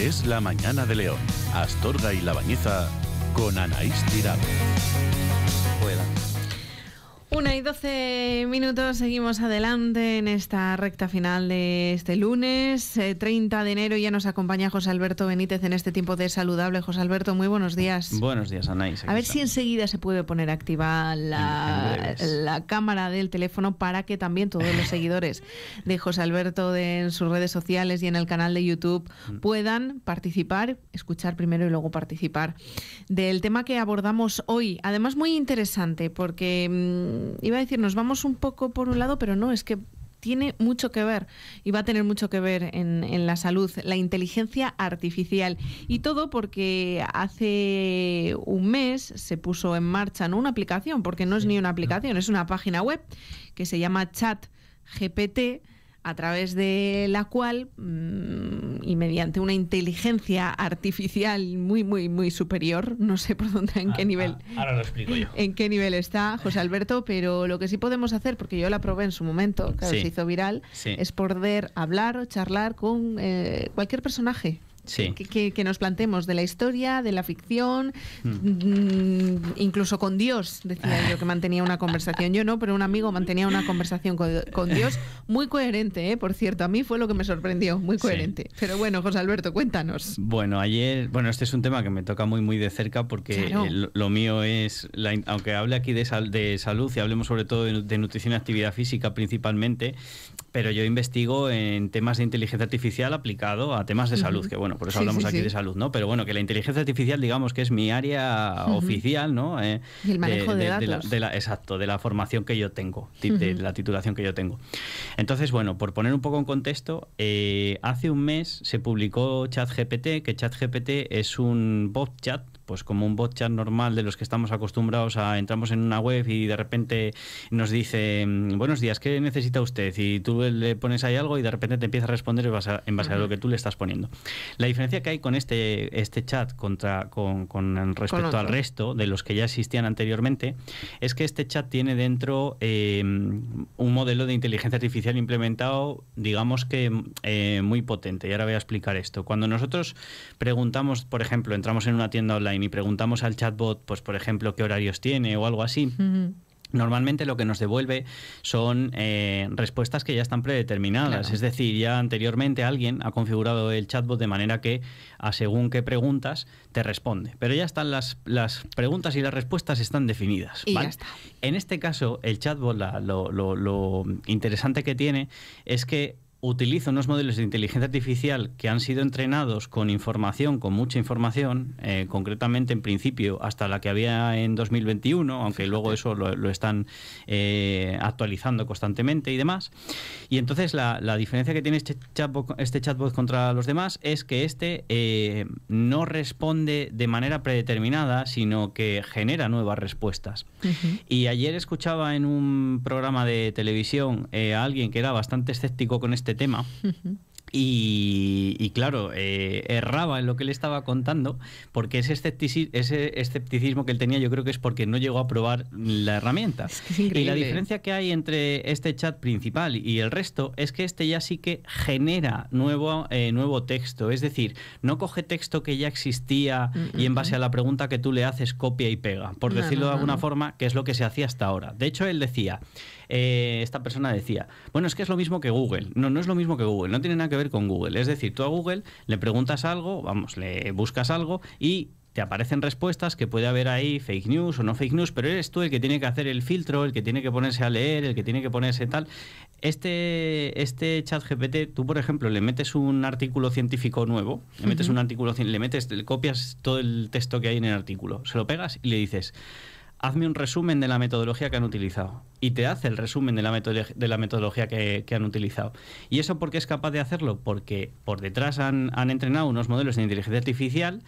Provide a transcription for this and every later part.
Es la mañana de León, Astorga y La Bañeza con Anaís Tirado. Una y doce minutos, seguimos adelante en esta recta final de este lunes, 30 eh, de enero. Ya nos acompaña José Alberto Benítez en este tiempo de saludable. José Alberto, muy buenos días. Buenos días, Anaís. A ver si enseguida se puede poner activa la, cámara del teléfono para que también todos los seguidores de José Alberto en sus redes sociales y en el canal de YouTube mm. puedan participar, escuchar primero y luego participar del tema que abordamos hoy. Además, muy interesante porque mm, iba a decir, nos vamos un poco por un lado, pero no, es que tiene mucho que ver y va a tener mucho que ver en, en, la salud, la inteligencia artificial. Y todo porque hace un mes se puso en marcha, no una aplicación, porque no es ni una aplicación, es una página web que se llama Chat GPT a través de la cual mm, y mediante una inteligencia artificial muy muy muy superior, no sé por dónde en ah, qué nivel. Ah, en qué nivel está José Alberto, pero lo que sí podemos hacer porque yo la probé en su momento, claro, se hizo viral, es poder hablar o charlar con eh, cualquier personaje que, nos planteemos de la historia, de la ficción, mm. Mm, incluso con Dios, decía yo que mantenía una conversación. Yo no, pero un amigo mantenía una conversación con, Dios muy coherente, ¿eh? por cierto. A mí fue lo que me sorprendió, muy coherente. Pero bueno, José Alberto, cuéntanos. Bueno, ayer, bueno, este es un tema que me toca muy, muy de cerca porque lo, mío es, aunque hable aquí de, de salud y hablemos sobre todo de nutrición y actividad física principalmente, pero yo investigo en temas de inteligencia artificial aplicado a temas de salud, que bueno, por eso hablamos aquí de salud, ¿no? Pero bueno, que la inteligencia artificial, digamos que es mi área oficial, ¿no? Eh, el manejo de, datos. la, exacto, de la formación que yo tengo, de, la titulación que yo tengo. Entonces, bueno, por poner un poco en contexto, eh, hace un mes se publicó ChatGPT, que ChatGPT es un bot chat pues como un bot chat normal de los que estamos acostumbrados a entramos en una web y de repente nos dice mm, buenos días, ¿qué necesita usted? Y tú le pones ahí algo y de repente te empieza a responder en base a, lo que tú le estás poniendo. La diferencia que hay con este, este chat contra, con, respecto al resto de los que ya existían anteriormente es que este chat tiene dentro em, un modelo de inteligencia artificial implementado, digamos que em, eh, muy potente. Y ahora voy a explicar esto. Cuando nosotros preguntamos, por ejemplo, entramos en una tienda online, y preguntamos al chatbot, pues por ejemplo, qué horarios tiene o algo así. Normalmente lo que nos devuelve son eh, respuestas que ya están predeterminadas, es decir, ya anteriormente alguien ha configurado el chatbot de manera que a según qué preguntas te responde, pero ya están las, las preguntas y las respuestas están definidas. En este caso, el chatbot lo interesante que tiene es que utiliza unos modelos de inteligencia artificial que han sido entrenados con información, con mucha información, eh, concretamente en principio hasta la que había en 2021, aunque luego eso lo, están eh, actualizando constantemente y demás. Y entonces la, diferencia que tiene este, este chatbot, contra los demás es que este eh, no responde de manera predeterminada, sino que genera nuevas respuestas. Y ayer escuchaba en un programa de televisión a alguien que era bastante escéptico con este este tema. Y, y, claro, eh, erraba en lo que le estaba contando, porque ese escepticismo, ese escepticismo que él tenía yo creo que es porque no llegó a probar la herramienta. y la diferencia que hay entre este chat principal y el resto es que este ya sí que genera nuevo, eh, nuevo texto, es decir, no coge texto que ya existía y en base a la pregunta que tú le haces copia y pega, por decirlo de alguna forma, que es lo que se hacía hasta ahora. De hecho, él decía... Eh, esta persona decía, bueno, es que es lo mismo que Google. No, no es lo mismo que Google, no tiene nada que ver con Google. Es decir, tú a Google le preguntas algo, vamos, le buscas algo y te aparecen respuestas que puede haber ahí fake news o no fake news, pero eres tú el que tiene que hacer el filtro, el que tiene que ponerse a leer, el que tiene que ponerse tal. Este, este chat GPT, tú por ejemplo le metes un artículo científico nuevo, le metes un artículo, le metes, le copias todo el texto que hay en el artículo, se lo pegas y le dices, hazme un resumen de la metodología que han utilizado. Y te hace el resumen de la, de la metodología que, han utilizado. ¿Y eso por qué es capaz de hacerlo? Porque por detrás han, han entrenado unos modelos de inteligencia artificial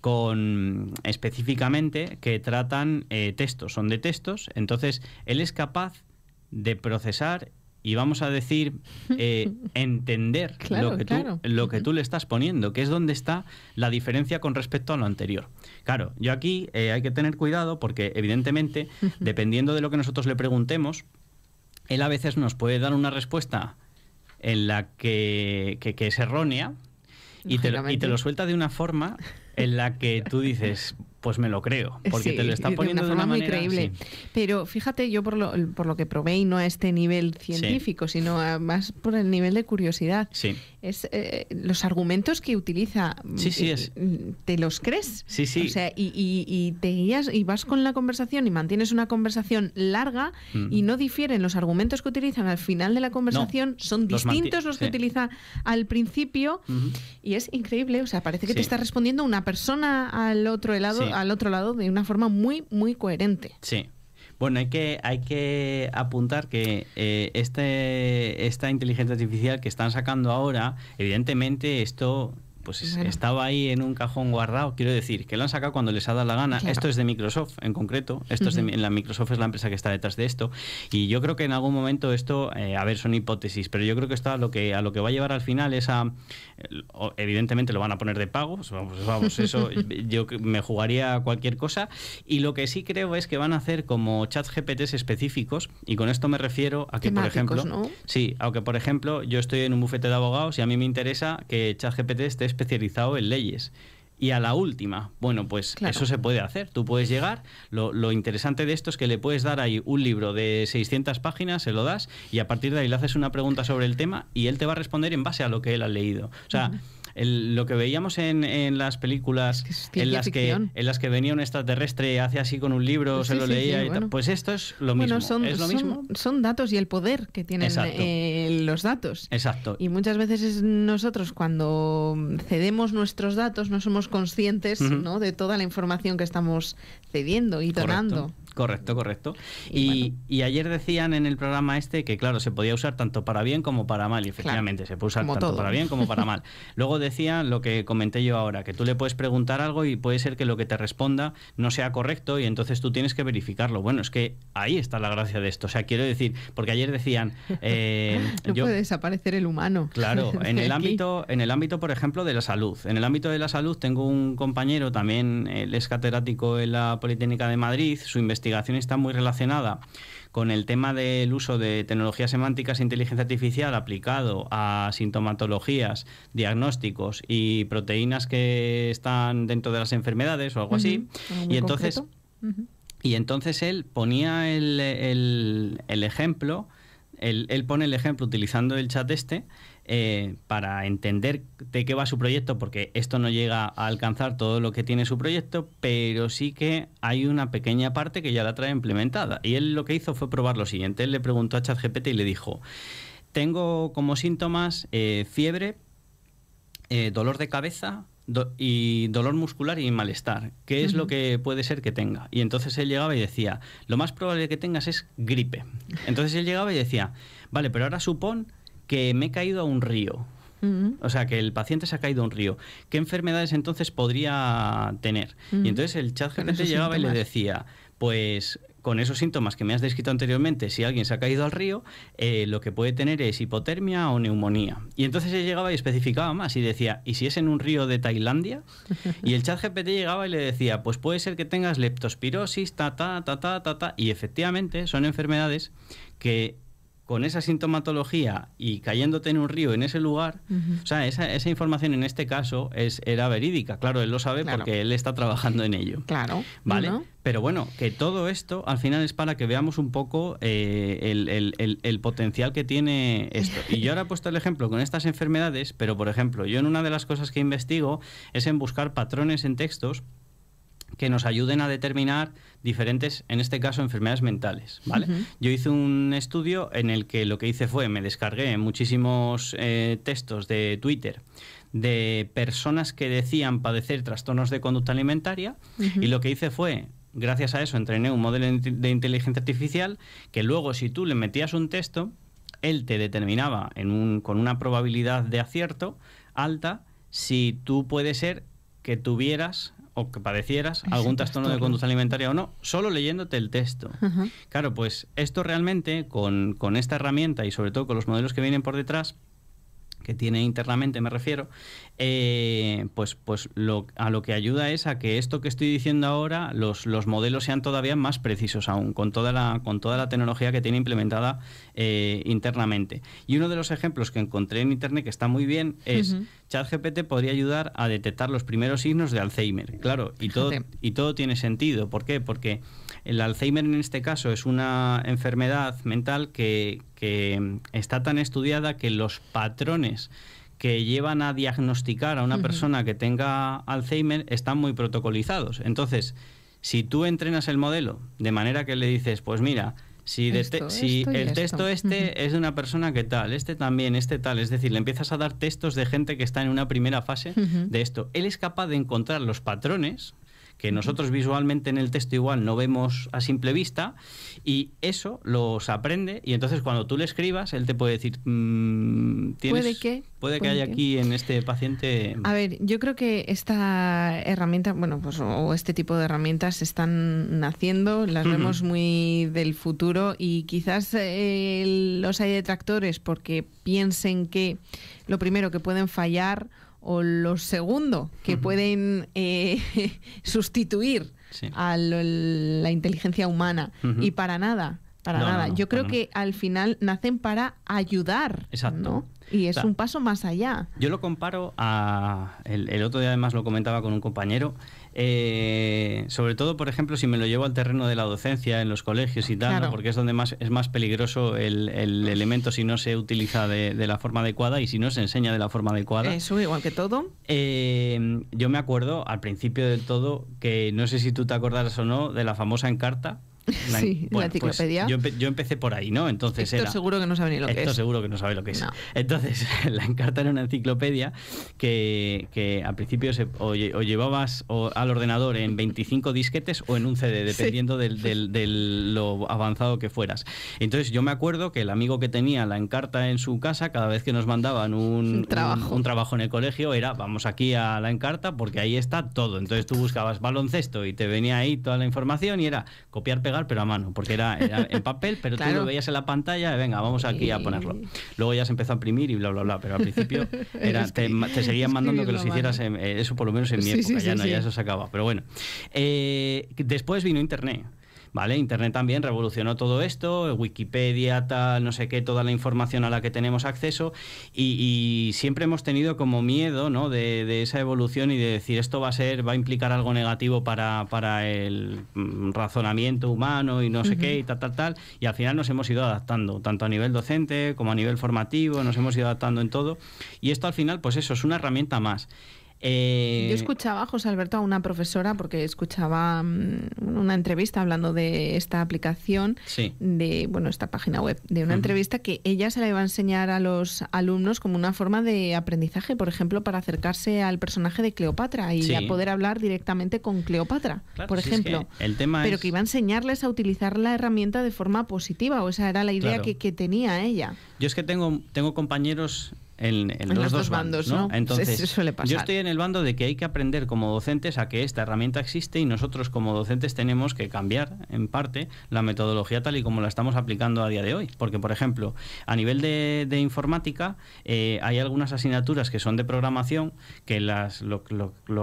con específicamente que tratan eh, textos, son de textos, entonces él es capaz de procesar y vamos a decir eh, entender lo, que tú, lo que tú le estás poniendo, que es donde está la diferencia con respecto a lo anterior. Claro, yo aquí eh, hay que tener cuidado porque evidentemente, dependiendo de lo que nosotros le preguntemos, él a veces nos puede dar una respuesta en la que, que, es errónea y y te lo suelta de una forma en la que tú dices, pues me lo creo, porque te lo está poniendo de una manera, muy creíble. Pero fíjate, yo por lo, por lo que probé, y no a este nivel científico, sino más por el nivel de curiosidad, es eh, los argumentos que utiliza, es. Eh, te los crees. Sí, sí. O sea, y, y, y, te guías y vas con la conversación y mantienes una conversación larga y mm. no difieren los argumentos que utilizan al final de la conversación, son distintos los que utiliza al principio y es increíble, o sea, parece que te está respondiendo una persona al otro lado al otro lado de una forma muy, muy coherente. Sí. Bueno, hay que, hay que apuntar que eh, este, esta inteligencia artificial que están sacando ahora, evidentemente esto pues estaba ahí en un cajón guardado. Quiero decir, que lo han sacado cuando les ha dado la gana. Esto es de Microsoft en concreto. Esto es de, la Microsoft es la empresa que está detrás de esto. Y yo creo que en algún momento esto, eh, a ver, son hipótesis, pero yo creo que esto a lo que, a lo que va a llevar al final es a. Evidentemente lo van a poner de pago. vamos, vamos, eso yo me jugaría cualquier cosa. Y lo que sí creo es que van a hacer como Chat GPTs específicos. Y con esto me refiero a que, por ejemplo. Sí, aunque por ejemplo, yo estoy en un bufete de abogados y a mí me interesa que GPT esté especializado en leyes y a la última. Bueno, pues eso se puede hacer. Tú puedes llegar. Lo, interesante de esto es que le puedes dar ahí un libro de 600 páginas, se lo das y a partir de ahí le haces una pregunta sobre el tema y él te va a responder en base a lo que él ha leído. O sea lo que veíamos en, en las películas en, las que, en las que venía un extraterrestre, hace así con un libro, se lo leía, y tal. pues esto es lo mismo. son, datos y el poder que tienen eh, los datos. Exacto. Y muchas veces nosotros cuando cedemos nuestros datos no somos conscientes ¿no? de toda la información que estamos cediendo y donando. Correcto, correcto. Y, ayer decían en el programa este que, claro, se podía usar tanto para bien como para mal. Y efectivamente, se puede usar tanto para bien como para mal. Luego decían lo que comenté yo ahora, que tú le puedes preguntar algo y puede ser que lo que te responda no sea correcto y entonces tú tienes que verificarlo. Bueno, es que ahí está la gracia de esto. O sea, quiero decir, porque ayer decían... Eh, no puede desaparecer el humano. Claro, en el, ámbito, en el ámbito, por ejemplo, de la salud. En el ámbito de la salud tengo un compañero, también él es catedrático en la Politécnica de Madrid, su investigación investigación está muy relacionada con el tema del uso de tecnologías semánticas e inteligencia artificial aplicado a sintomatologías, diagnósticos y proteínas que están dentro de las enfermedades o algo así. y entonces, y entonces él ponía el, ejemplo, él, pone el ejemplo utilizando el chat este eh, para entender de qué va su proyecto, porque esto no llega a alcanzar todo lo que tiene su proyecto, pero sí que hay una pequeña parte que ya la trae implementada. Y él lo que hizo fue probar lo siguiente. Él le preguntó a ChatGPT y le dijo, tengo como síntomas eh, fiebre, eh, dolor de cabeza, y dolor muscular y malestar. ¿Qué es lo que puede ser que tenga? Y entonces él llegaba y decía, lo más probable que tengas es gripe. Entonces él llegaba y decía, vale, pero ahora supón que me he caído a un río. O sea, que el paciente se ha caído a un río. ¿Qué enfermedades entonces podría tener? Y entonces el chat GPT llegaba y le decía, pues con esos síntomas que me has descrito anteriormente, si alguien se ha caído al río, eh, lo que puede tener es hipotermia o neumonía. Y entonces él llegaba y especificaba más y decía, ¿y si es en un río de Tailandia? Y el chat GPT llegaba y le decía, pues puede ser que tengas leptospirosis, ta, ta, ta, ta, ta, ta. Y efectivamente son enfermedades que con esa sintomatología y cayéndote en un río en ese lugar, o sea, esa, información en este caso es, era verídica. Claro, él lo sabe porque él está trabajando en ello. Claro. ¿Vale? Pero bueno, que todo esto al final es para que veamos un poco eh, el, el, potencial que tiene esto. Y yo ahora he puesto el ejemplo con estas enfermedades, pero por ejemplo, yo en una de las cosas que investigo es en buscar patrones en textos que nos ayuden a determinar diferentes, en este caso, enfermedades mentales. ¿vale? Yo hice un estudio en el que lo que hice fue, me descargué muchísimos eh, textos de Twitter de personas que decían padecer trastornos de conducta alimentaria y lo que hice fue gracias a eso entrené un modelo de inteligencia artificial que luego si tú le metías un texto, él te determinaba con una probabilidad de acierto alta si tú puede ser que tuvieras o que padecieras algún trastorno de conducta alimentaria o no, solo leyéndote el texto. Claro, pues esto realmente con, con esta herramienta y sobre todo con los modelos que vienen por detrás, tiene internamente, me refiero, eh, pues, pues lo, a lo que ayuda es a que esto que estoy diciendo ahora, los, los modelos sean todavía más precisos aún, con toda la, con toda la tecnología que tiene implementada eh, internamente. Y uno de los ejemplos que encontré en Internet que está muy bien es... ChatGPT podría ayudar a detectar los primeros signos de Alzheimer. Claro, y todo, y todo tiene sentido. ¿Por qué? Porque el Alzheimer en este caso es una enfermedad mental que, está tan estudiada que los patrones que llevan a diagnosticar a una persona que tenga Alzheimer están muy protocolizados. Entonces, si tú entrenas el modelo de manera que le dices, pues mira, si, el texto este es de una persona que tal, este también, este tal, es decir, le empiezas a dar textos de gente que está en una primera fase de esto, él es capaz de encontrar los patrones que nosotros visualmente en el texto igual no vemos a simple vista y eso los aprende y entonces cuando tú le escribas, él te puede decir, mm, puede que, puede que haya aquí en este paciente... A ver, yo creo que esta herramienta, bueno, pues o este tipo de herramientas están naciendo, las vemos muy del futuro y quizás eh, los hay detractores porque piensen que lo primero que pueden fallar o los segundo que pueden eh, sustituir a la inteligencia humana y para nada para nada yo creo que al final nacen para ayudar exacto y es un paso más allá. Yo lo comparo a. El, otro día, además, lo comentaba con un compañero. Eh, sobre todo, por ejemplo, si me lo llevo al terreno de la docencia en los colegios y tal, porque es donde más es más peligroso el, elemento si no se utiliza de, la forma adecuada y si no se enseña de la forma adecuada. Eso, igual que todo. Eh, yo me acuerdo al principio del todo que no sé si tú te acordarás o no de la famosa encarta sí, la pues, enciclopedia. yo, empecé por ahí, ¿no? Entonces seguro que no sabe ni lo que es. Esto seguro que no sabe lo que es. Entonces, la Encarta era una enciclopedia que, al principio se, o, llevabas al ordenador en 25 disquetes o en un CD, dependiendo de lo avanzado que fueras. Entonces, yo me acuerdo que el amigo que tenía la Encarta en su casa, cada vez que nos mandaban un, un trabajo en el colegio, era vamos aquí a la Encarta porque ahí está todo. Entonces, tú buscabas baloncesto y te venía ahí toda la información y era copiar, pegar pero a mano, porque era, en papel, pero tú lo veías en la pantalla, venga, vamos aquí a ponerlo. Luego ya se empezó a imprimir y bla, bla, bla, pero al principio era, te, seguían mandando que los hicieras, eh, eso por lo menos en mi época, ya, no, ya eso se acaba. Pero bueno, eh, después vino Internet. ¿vale? Internet también revolucionó todo esto, Wikipedia, tal, no sé qué, toda la información a la que tenemos acceso y, siempre hemos tenido como miedo, ¿no? De, esa evolución y de decir esto va a ser, va a implicar algo negativo para, para el mm, razonamiento humano y no sé qué y tal, tal, tal. Y al final nos hemos ido adaptando, tanto a nivel docente como a nivel formativo, nos hemos ido adaptando en todo. Y esto al final, pues eso, es una herramienta más. Eh, Yo escuchaba, José Alberto, a una profesora, porque escuchaba mm, una entrevista hablando de esta aplicación, de bueno, esta página web, de una entrevista que ella se la iba a enseñar a los alumnos como una forma de aprendizaje, por ejemplo, para acercarse al personaje de Cleopatra y a poder hablar directamente con Cleopatra, por ejemplo. Pero que iba a enseñarles a utilizar la herramienta de forma positiva, o esa era la idea que, tenía ella. Yo es que tengo, tengo compañeros en, los, dos bandos. ¿no? Entonces, yo estoy en el bando de que hay que aprender como docentes a que esta herramienta existe y nosotros como docentes tenemos que cambiar en parte la metodología tal y como la estamos aplicando a día de hoy. Porque, por ejemplo, a nivel de, informática eh, hay algunas asignaturas que son de programación que las, lo,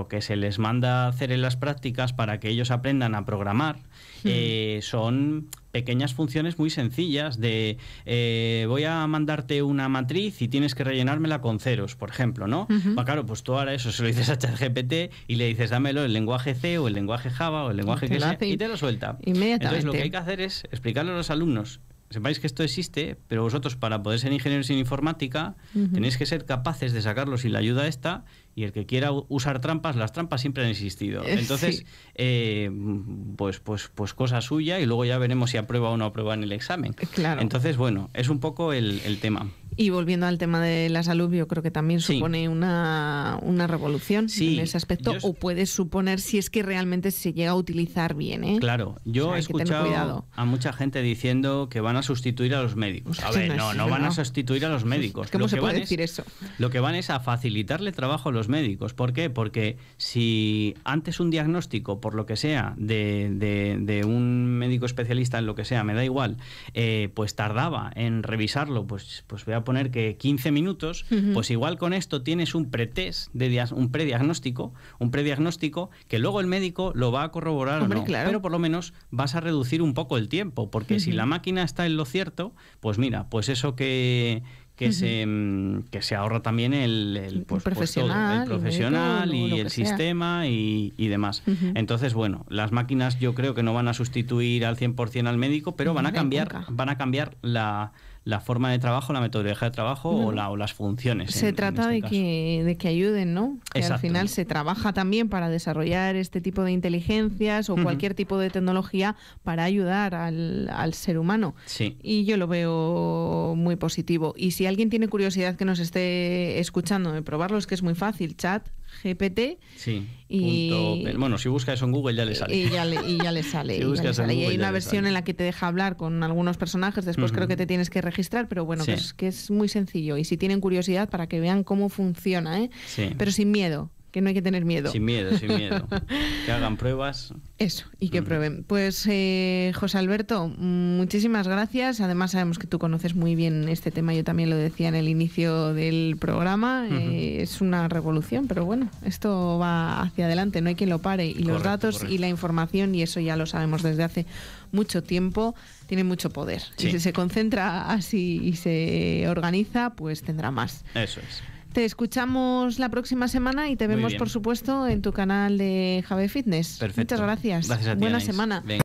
que se les manda hacer en las prácticas para que ellos aprendan a programar hmm. eh, son pequeñas funciones muy sencillas de eh, voy a mandarte una matriz y tienes que rellenármela con ceros, por ejemplo, ¿no? Ah, claro, pues tú ahora eso se lo dices a ChatGPT y le dices dámelo el lenguaje C o el lenguaje Java o el lenguaje que sea y te lo suelta. Inmediatamente. Entonces lo que hay que hacer es explicarlo a los alumnos sepáis que esto existe, pero vosotros para poder ser ingenieros en informática tenéis que ser capaces de sacarlo sin la ayuda esta y el que quiera usar trampas, las trampas siempre han existido. Eh, Entonces, eh, pues, pues, pues cosa suya y luego ya veremos si aprueba o no aprueba en el examen. Claro. Entonces, bueno, es un poco el, el tema. Y volviendo al tema de la salud, yo creo que también supone una, revolución en ese aspecto, o puede suponer si es que realmente se llega a utilizar bien. ¿eh? Claro, yo he escuchado a mucha gente diciendo que van a sustituir a los médicos. A ver, no, no van a sustituir a los médicos. ¿Cómo lo se que puede decir es, eso? Lo que van es a facilitarle trabajo a los médicos. ¿Por qué? Porque si antes un diagnóstico, por lo que sea, de, de, un médico especialista en lo que sea, me da igual, eh, pues tardaba en revisarlo, pues, pues voy a poner que 15 minutos, pues igual con esto tienes un pretest, de un prediagnóstico, un prediagnóstico que luego el médico lo va a corroborar pero por lo menos vas a reducir un poco el tiempo, porque si la máquina está en lo cierto, pues mira, pues eso que, que, se, que se ahorra también el, profesional, pues el profesional, y, el sistema y, demás. Entonces, bueno, las máquinas yo creo que no van a sustituir al 100% al médico, pero van a cambiar, van a cambiar la, la forma de trabajo, la metodología de trabajo o, o, las funciones. Se trata este de, que, de, que, ayuden, ¿no? Que al final se trabaja también para desarrollar este tipo de inteligencias o cualquier tipo de tecnología para ayudar al, al ser humano. Sí. Y yo lo veo muy positivo. Y si alguien tiene curiosidad que nos esté escuchando de eh, probarlo, es que es muy fácil, chat GPT. Sí. Y, bueno, si buscas eso en Google ya le sale. Y ya le, sale. y, hay una versión en la que te deja hablar con algunos personajes, después creo que te tienes que registrar, pero bueno, que, es, que, es, muy sencillo. Y si tienen curiosidad, para que vean cómo funciona, ¿eh? Pero sin miedo, que no hay que tener miedo. Sin miedo, sin miedo. que hagan pruebas. Eso, y que mm. prueben. Pues eh, José Alberto, muchísimas gracias. Además sabemos que tú conoces muy bien este tema, yo también lo decía en el inicio del programa. Eh, es una revolución, pero bueno, esto va hacia adelante, no hay quien lo pare. Y los datos y la información, y eso ya lo sabemos desde hace mucho tiempo, tiene mucho poder. si se concentra así y se organiza, pues tendrá más. Eso es. Te escuchamos la próxima semana y te vemos, por supuesto, en tu canal de Jave Fitness. Muchas gracias. gracias a Buena semana.